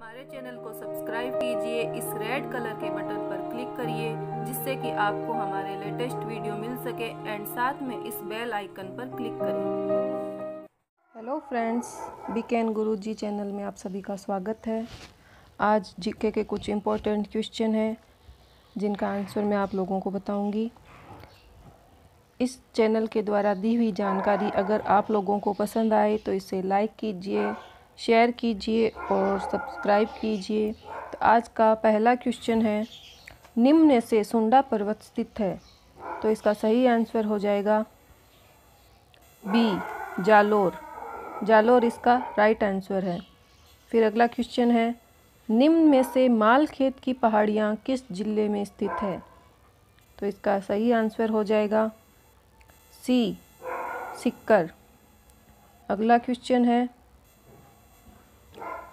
हमारे चैनल को सब्सक्राइब कीजिए इस रेड कलर के बटन पर क्लिक करिए जिससे कि आपको हमारे लेटेस्ट वीडियो मिल सके एंड साथ में इस बेल आइकन पर क्लिक करें hello friends Guru ji channel में आप सभी का स्वागत है आज जीके के कुछ इम्पोर्टेंट क्वेश्चन हैं जिनका आंसर मैं आप लोगों को बताऊंगी इस चैनल के द्वारा दी हुई जानकारी अगर आप लोगों को पसंद आए तो इसे लाइक कीजिए शेयर कीजिए और सब्सक्राइब कीजिए तो आज का पहला क्वेश्चन है निम्न से सुंडा पर्वत स्थित है तो इसका सही आंसर हो जाएगा बी जालोर जालोर इसका राइट आंसर है फिर अगला क्वेश्चन है निम्न में से मालखेत की पहाड़ियाँ किस जिले में स्थित है तो इसका सही आंसर हो जाएगा सी सिक्कर अगला क्वेश्चन है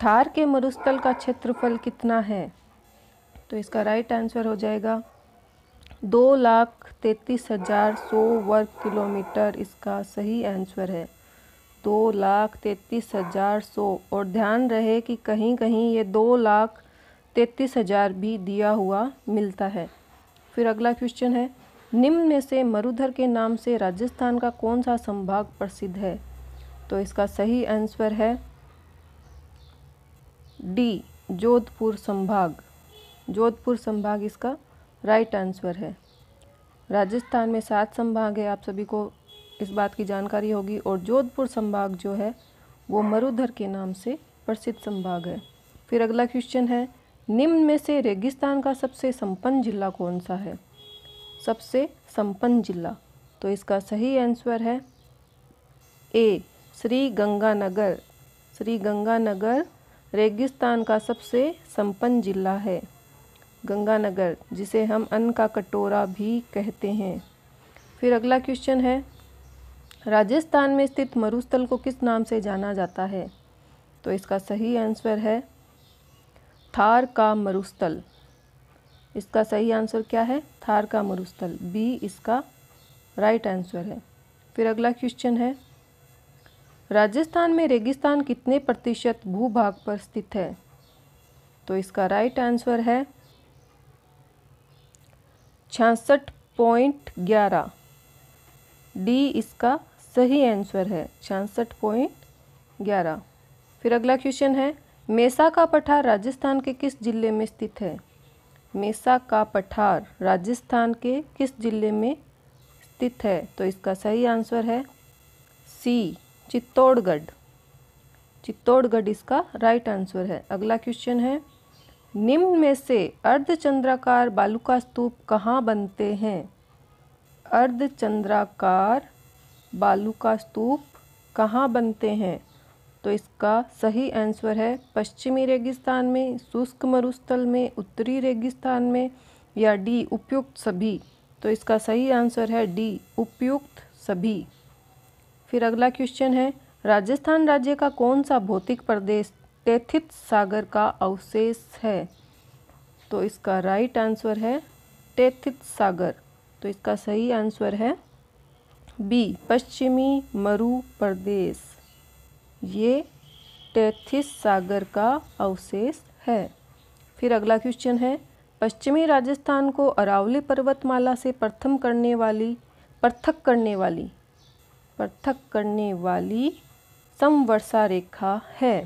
थार के मरुस्थल का क्षेत्रफल कितना है तो इसका राइट आंसर हो जाएगा दो लाख तैतीस हज़ार सौ वर्ग किलोमीटर इसका सही आंसर है दो लाख तैतीस हज़ार सौ और ध्यान रहे कि कहीं कहीं ये दो लाख तैतीस हज़ार भी दिया हुआ मिलता है फिर अगला क्वेश्चन है निम्न में से मरुधर के नाम से राजस्थान का कौन सा संभाग प्रसिद्ध है तो इसका सही आंसर है डी जोधपुर संभाग जोधपुर संभाग इसका राइट आंसर है राजस्थान में सात संभाग है आप सभी को इस बात की जानकारी होगी और जोधपुर संभाग जो है वो मरुधर के नाम से प्रसिद्ध संभाग है फिर अगला क्वेश्चन है निम्न में से रेगिस्तान का सबसे संपन्न जिला कौन सा है सबसे संपन्न जिला तो इसका सही आंसर है ए श्री गंगानगर श्री गंगानगर रेगिस्तान का सबसे संपन्न जिला है गंगानगर जिसे हम अन्न का कटोरा भी कहते हैं फिर अगला क्वेश्चन है राजस्थान में स्थित मरुस्थल को किस नाम से जाना जाता है तो इसका सही आंसर है थार का मरुस्थल इसका सही आंसर क्या है थार का मरुस्थल बी इसका राइट आंसर है फिर अगला क्वेश्चन है राजस्थान में रेगिस्तान कितने प्रतिशत भूभाग पर स्थित है तो इसका राइट आंसर है छियासठ पॉइंट ग्यारह डी इसका सही आंसर है छियासठ पॉइंट ग्यारह फिर अगला क्वेश्चन है मेसा का पठार राजस्थान के किस जिले में स्थित है मेसा का पठार राजस्थान के किस जिले में स्थित है तो इसका सही आंसर है सी चित्तौड़गढ़ चित्तौड़गढ़ इसका राइट आंसर है अगला क्वेश्चन है निम्न में से अर्धचंद्राकार बालुका स्तूप कहाँ बनते हैं अर्धचंद्राकार बालुका स्तूप कहाँ बनते हैं तो इसका सही आंसर है पश्चिमी रेगिस्तान में शुष्क मरुस्थल में उत्तरी रेगिस्तान में या डी उपयुक्त सभी तो इसका सही आंसर है डी उपयुक्त सभी फिर अगला क्वेश्चन है राजस्थान राज्य का कौन सा भौतिक प्रदेश तेथित सागर का अवशेष है तो इसका राइट आंसर है तेथित सागर तो इसका सही आंसर है बी पश्चिमी मरु प्रदेश ये तैथित सागर का अवशेष है फिर अगला क्वेश्चन है पश्चिमी राजस्थान को अरावली पर्वतमाला से प्रथम करने वाली पृथक करने वाली पृथक करने वाली समवर्षा रेखा है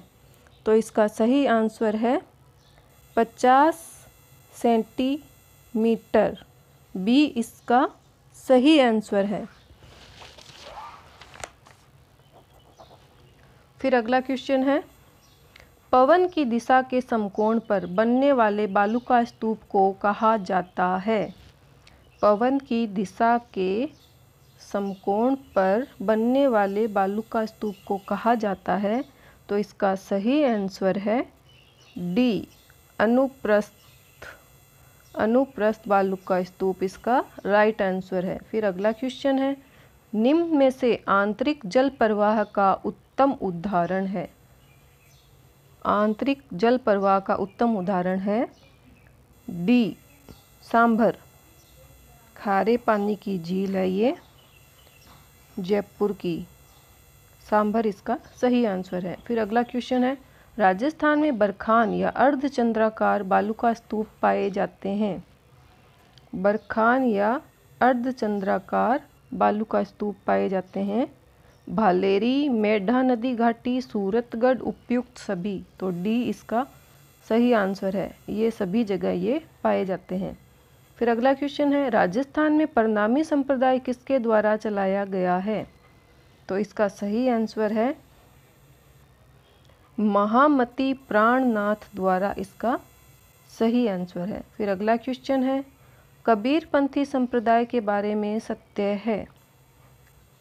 तो इसका सही आंसर है पचास सेंटीमीटर बी इसका सही आंसर है फिर अगला क्वेश्चन है पवन की दिशा के समकोण पर बनने वाले बालू का स्तूप को कहा जाता है पवन की दिशा के समकोण पर बनने वाले का स्तूप को कहा जाता है तो इसका सही आंसर है डी अनुप्रस्थ अनुप्रस्थ बालू का स्तूप इसका राइट आंसर है फिर अगला क्वेश्चन है निम्न में से आंतरिक जल प्रवाह का उत्तम उदाहरण है आंतरिक जल प्रवाह का उत्तम उदाहरण है डी सांभर खारे पानी की झील है ये जयपुर की सांभर इसका सही आंसर है फिर अगला क्वेश्चन है राजस्थान में बरखान या अर्धचंद्राकार बालू का स्तूप पाए जाते हैं बरखान या अर्धचंद्राकार बालू का स्तूप पाए जाते हैं भालेरी मेढा नदी घाटी सूरतगढ़ उपयुक्त सभी तो डी इसका सही आंसर है ये सभी जगह ये पाए जाते हैं फिर अगला क्वेश्चन है राजस्थान में परनामी संप्रदाय किसके द्वारा चलाया गया है तो इसका सही आंसर है महामति प्राणनाथ द्वारा इसका सही आंसर है फिर अगला क्वेश्चन है कबीरपंथी संप्रदाय के बारे में सत्य है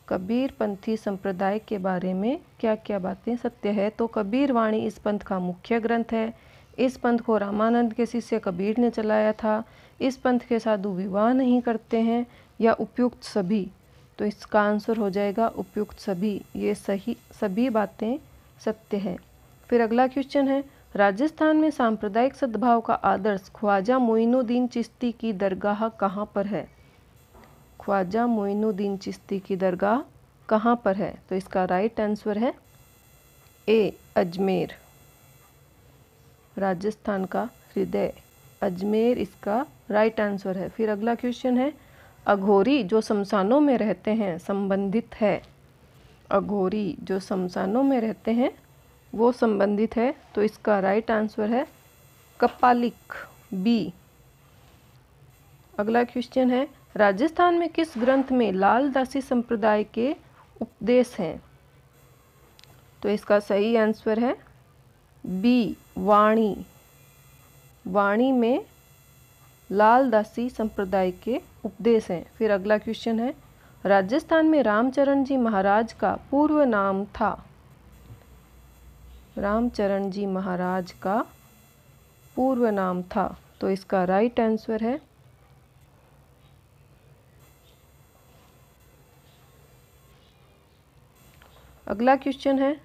कबीरपंथी संप्रदाय के बारे में क्या क्या बातें सत्य है तो कबीरवाणी इस पंथ का मुख्य ग्रंथ है इस पंथ को रामानंद के शिष्य कबीर ने चलाया था इस पंथ के साधु विवाह नहीं करते हैं या उपयुक्त सभी तो इसका आंसर हो जाएगा उपयुक्त सभी ये सही सभी बातें सत्य है फिर अगला क्वेश्चन है राजस्थान में सांप्रदायिक सद्भाव का आदर्श ख्वाजा मोइनुद्दीन चिश्ती की दरगाह कहाँ पर है ख्वाजा मोइनुद्दीन चिश्ती की दरगाह कहाँ पर है तो इसका राइट आंसर है ए अजमेर राजस्थान का हृदय अजमेर इसका राइट आंसर है फिर अगला क्वेश्चन है अघोरी जो शमशानों में रहते हैं संबंधित है अघोरी जो शमशानों में रहते हैं वो संबंधित है तो इसका राइट आंसर है कपालिक बी अगला क्वेश्चन है राजस्थान में किस ग्रंथ में लाल दासी संप्रदाय के उपदेश हैं तो इसका सही आंसर है बी वाणी वाणी में लाल दासी संप्रदाय के उपदेश हैं फिर अगला क्वेश्चन है राजस्थान में रामचरण जी महाराज का पूर्व नाम था रामचरण जी महाराज का पूर्व नाम था तो इसका राइट आंसर है अगला क्वेश्चन है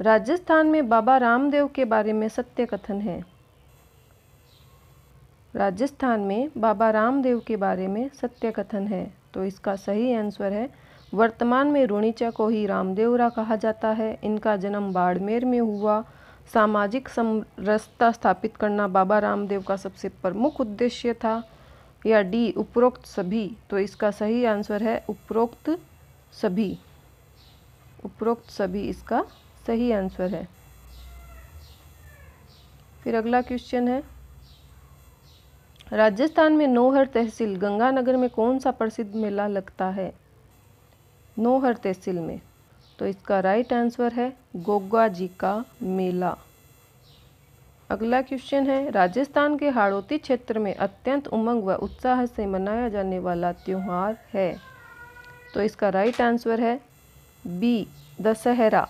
राजस्थान में बाबा रामदेव के बारे में सत्य कथन है राजस्थान में बाबा रामदेव के बारे में सत्य कथन है तो इसका सही आंसर है वर्तमान में रूणीचा को ही रामदेवरा कहा जाता है इनका जन्म बाड़मेर में हुआ सामाजिक समरसता स्थापित करना बाबा रामदेव का सबसे प्रमुख उद्देश्य था या डी उपरोक्त सभी तो इसका सही आंसर है उपरोक्त सभी उपरोक्त सभी इसका सही आंसर है फिर अगला क्वेश्चन है राजस्थान में नोहर तहसील गंगानगर में कौन सा प्रसिद्ध मेला लगता है नोहर तहसील में तो इसका राइट आंसर है गोगा जी का मेला अगला क्वेश्चन है राजस्थान के हाड़ोती क्षेत्र में अत्यंत उमंग व उत्साह से मनाया जाने वाला त्यौहार है तो इसका राइट आंसर है बी दशहरा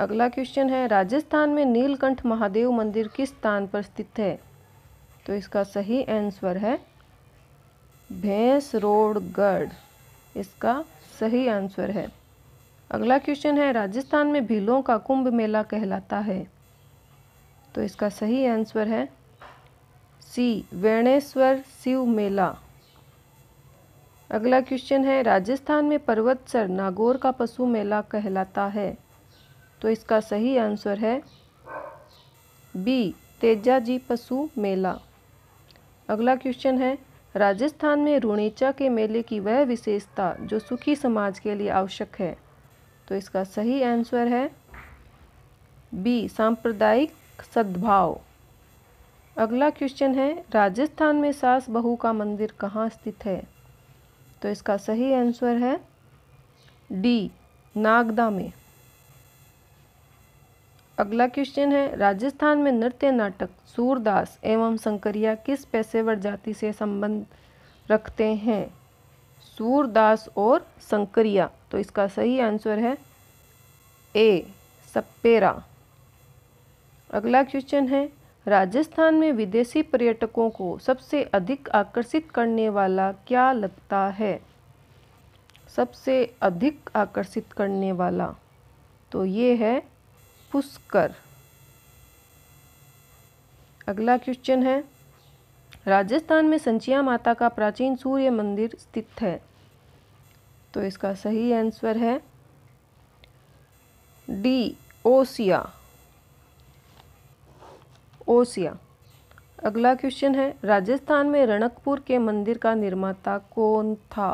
अगला क्वेश्चन है राजस्थान में नीलकंठ महादेव मंदिर किस स्थान पर स्थित है तो इसका सही आंसर है भैंस रोडगढ़ इसका सही आंसर है अगला क्वेश्चन है राजस्थान में भीलों का कुंभ मेला कहलाता है तो इसका सही आंसर है सी वेणेश्वर शिव मेला अगला क्वेश्चन है राजस्थान में पर्वत सर नागौर का पशु मेला कहलाता है तो इसका सही आंसर है बी तेजाजी पशु मेला अगला क्वेश्चन है राजस्थान में रूणीचा के मेले की वह विशेषता जो सुखी समाज के लिए आवश्यक है तो इसका सही आंसर है बी सांप्रदायिक सद्भाव अगला क्वेश्चन है राजस्थान में सास बहू का मंदिर कहाँ स्थित है तो इसका सही आंसर है डी नागदा में अगला क्वेश्चन है राजस्थान में नृत्य नाटक सूरदास एवं संकरिया किस पेशेवर जाति से संबंध रखते हैं सूरदास और संकरिया तो इसका सही आंसर है ए सपेरा अगला क्वेश्चन है राजस्थान में विदेशी पर्यटकों को सबसे अधिक आकर्षित करने वाला क्या लगता है सबसे अधिक आकर्षित करने वाला तो ये है पुष्कर अगला क्वेश्चन है राजस्थान में संचिया माता का प्राचीन सूर्य मंदिर स्थित है तो इसका सही आंसर है डी ओसिया ओसिया अगला क्वेश्चन है राजस्थान में रणकपुर के मंदिर का निर्माता कौन था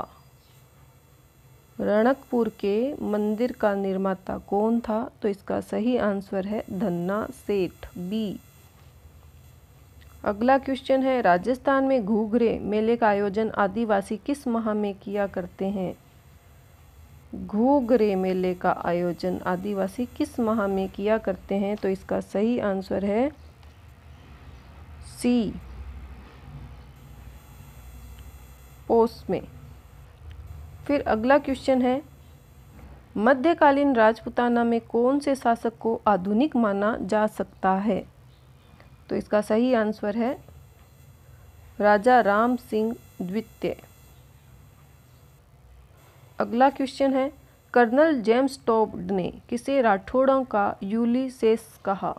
रणकपुर के मंदिर का निर्माता कौन था तो इसका सही आंसर है धन्ना सेठ बी अगला क्वेश्चन है राजस्थान में घूघरे मेले का आयोजन आदिवासी किस माह में किया करते हैं घूघरे मेले का आयोजन आदिवासी किस माह में किया करते हैं तो इसका सही आंसर है सी पोस्ट में फिर अगला क्वेश्चन है मध्यकालीन राजपुताना में कौन से शासक को आधुनिक माना जा सकता है तो इसका सही आंसर है राजा राम सिंह द्वितीय अगला क्वेश्चन है कर्नल जेम्स टॉब्ड ने किसे राठौड़ों का यूलिसेस कहा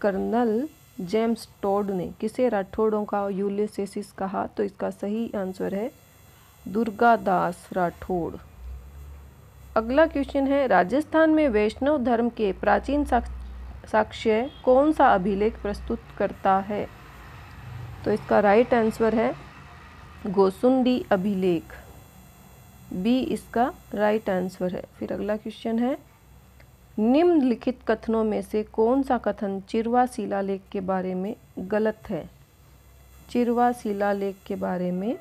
कर्नल जेम्स टॉड ने किसे राठौड़ों का यूलिसेसिस कहा तो इसका सही आंसर है दुर्गा दास राठौड़ अगला क्वेश्चन है राजस्थान में वैष्णव धर्म के प्राचीन साक्ष्य कौन सा अभिलेख प्रस्तुत करता है तो इसका राइट आंसर है गोसुंडी अभिलेख बी इसका राइट आंसर है फिर अगला क्वेश्चन है निम्नलिखित कथनों में से कौन सा कथन चिरवा शिलालेख के बारे में गलत है चिरवा शिलालेख के बारे में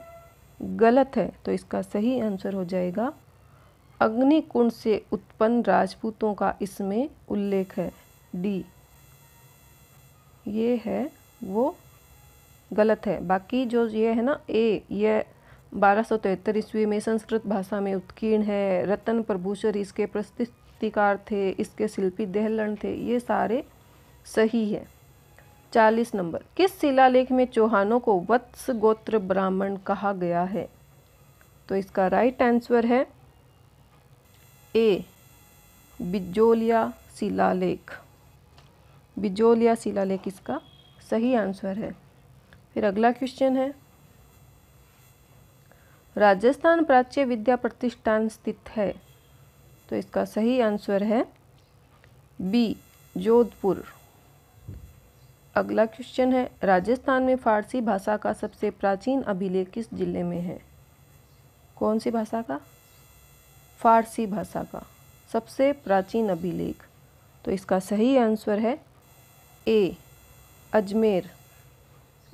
गलत है तो इसका सही आंसर हो जाएगा अग्निकुंड से उत्पन्न राजपूतों का इसमें उल्लेख है डी ये है वो गलत है बाकी जो ये है ना ए ये बारह सौ तिहत्तर ईस्वी में संस्कृत भाषा में उत्कीर्ण है रतन प्रभूषर इसके प्रस्तुतिकार थे इसके शिल्पी देहलन थे ये सारे सही है चालीस नंबर किस शिलालेख में चौहानों को वत्स गोत्र ब्राह्मण कहा गया है तो इसका राइट आंसर है ए बिजोलिया शिलालेख बिजोलिया शिलालेख इसका सही आंसर है फिर अगला क्वेश्चन है राजस्थान प्राच्य विद्या प्रतिष्ठान स्थित है तो इसका सही आंसर है बी जोधपुर अगला क्वेश्चन है राजस्थान में फारसी भाषा का सबसे प्राचीन अभिलेख किस जिले में है कौन सी भाषा का फारसी भाषा का सबसे प्राचीन अभिलेख तो इसका सही आंसर है ए अजमेर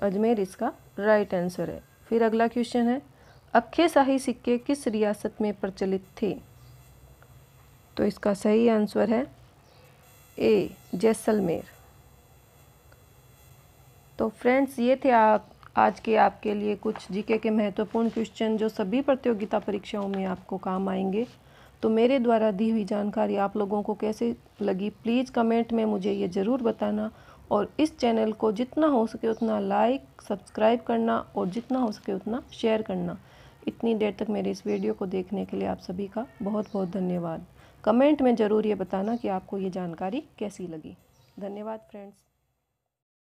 अजमेर इसका राइट आंसर है फिर अगला क्वेश्चन है अक्खे शाही सिक्के किस रियासत में प्रचलित थे तो इसका सही आंसर है ए जैसलमेर तो फ्रेंड्स ये थे आप आज के आपके लिए कुछ जीके के महत्वपूर्ण क्वेश्चन जो सभी प्रतियोगिता परीक्षाओं में आपको काम आएंगे तो मेरे द्वारा दी हुई जानकारी आप लोगों को कैसे लगी प्लीज़ कमेंट में मुझे ये ज़रूर बताना और इस चैनल को जितना हो सके उतना लाइक सब्सक्राइब करना और जितना हो सके उतना शेयर करना इतनी देर तक मेरे इस वीडियो को देखने के लिए आप सभी का बहुत बहुत धन्यवाद कमेंट में ज़रूर ये बताना कि आपको ये जानकारी कैसी लगी धन्यवाद फ्रेंड्स